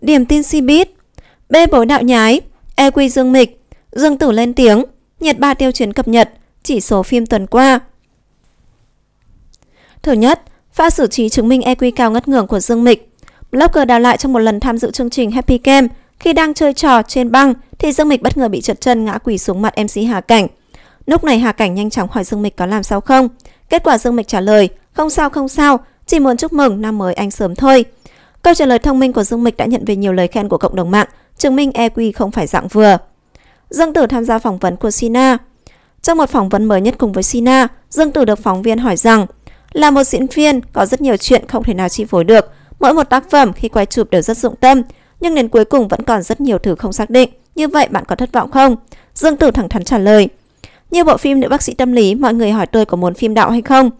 Điểm tin si bít Bê bối đạo nhái E quy dương mịch Dương tử lên tiếng Nhật ba tiêu chuyển cập nhật Chỉ số phim tuần qua Thứ nhất Pha xử trí chứng minh EQ cao ngất ngưỡng của Dương Mịch Blogger đào lại trong một lần tham dự chương trình Happy Game Khi đang chơi trò trên băng Thì Dương Mịch bất ngờ bị trượt chân ngã quỳ xuống mặt MC Hà Cảnh Lúc này Hà Cảnh nhanh chóng hỏi Dương Mịch có làm sao không Kết quả Dương Mịch trả lời Không sao không sao Chỉ muốn chúc mừng năm mới anh sớm thôi Câu trả lời thông minh của Dương Mịch đã nhận về nhiều lời khen của cộng đồng mạng, chứng minh EQ không phải dạng vừa. Dương Tử tham gia phỏng vấn của Sina. Trong một phỏng vấn mới nhất cùng với Sina, Dương Tử được phóng viên hỏi rằng là một diễn viên có rất nhiều chuyện không thể nào chi phối được. Mỗi một tác phẩm khi quay chụp đều rất dụng tâm, nhưng đến cuối cùng vẫn còn rất nhiều thứ không xác định. Như vậy bạn có thất vọng không? Dương Tử thẳng thắn trả lời. Như bộ phim Nữ bác sĩ tâm lý, mọi người hỏi tôi có muốn phim đạo hay không?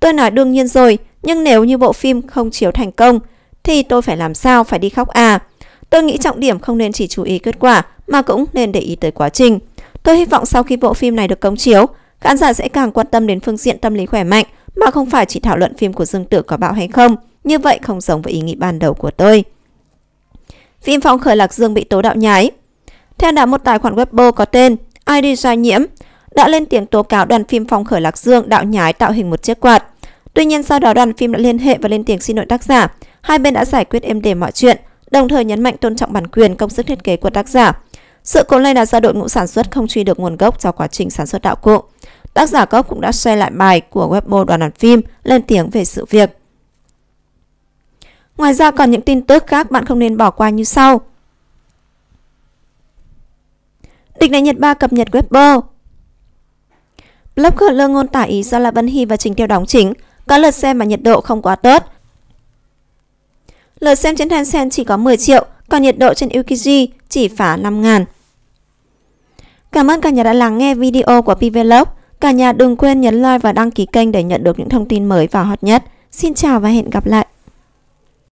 Tôi nói đương nhiên rồi, nhưng nếu như bộ phim không chiếu thành công, thì tôi phải làm sao phải đi khóc à? Tôi nghĩ trọng điểm không nên chỉ chú ý kết quả mà cũng nên để ý tới quá trình. Tôi hy vọng sau khi bộ phim này được công chiếu, khán giả sẽ càng quan tâm đến phương diện tâm lý khỏe mạnh mà không phải chỉ thảo luận phim của Dương Tử có bạo hay không. Như vậy không giống với ý nghĩ ban đầu của tôi. Phim Phong Khởi Lạc Dương bị tố đạo nhái Theo đó một tài khoản Weibo có tên ID Gia Nhiễm đã lên tiếng tố cáo đoàn phim Phong Khởi Lạc Dương đạo nhái tạo hình một chiếc quạt. Tuy nhiên sau đó đoàn phim đã liên hệ và lên tiếng xin lỗi tác giả hai bên đã giải quyết êm đềm mọi chuyện, đồng thời nhấn mạnh tôn trọng bản quyền công sức thiết kế của tác giả. Sự cố này là do đội ngũ sản xuất không truy được nguồn gốc do quá trình sản xuất đạo cụ. Tác giả gốc cũng đã xoay lại bài của Weibo đoàn làm phim lên tiếng về sự việc. Ngoài ra còn những tin tức khác bạn không nên bỏ qua như sau. Địch này Nhật Ba cập nhật Weibo Blogger Lương Ngôn tả ý do là Bân Hy và Trình Tiêu đóng chính, có lượt xem mà nhiệt độ không quá tốt, Lượt xem trên Tencent chỉ có 10 triệu, còn nhiệt độ trên Ukg chỉ phá 5 ngàn. Cảm ơn cả nhà đã lắng nghe video của PVlog. Cả nhà đừng quên nhấn like và đăng ký kênh để nhận được những thông tin mới và hot nhất. Xin chào và hẹn gặp lại!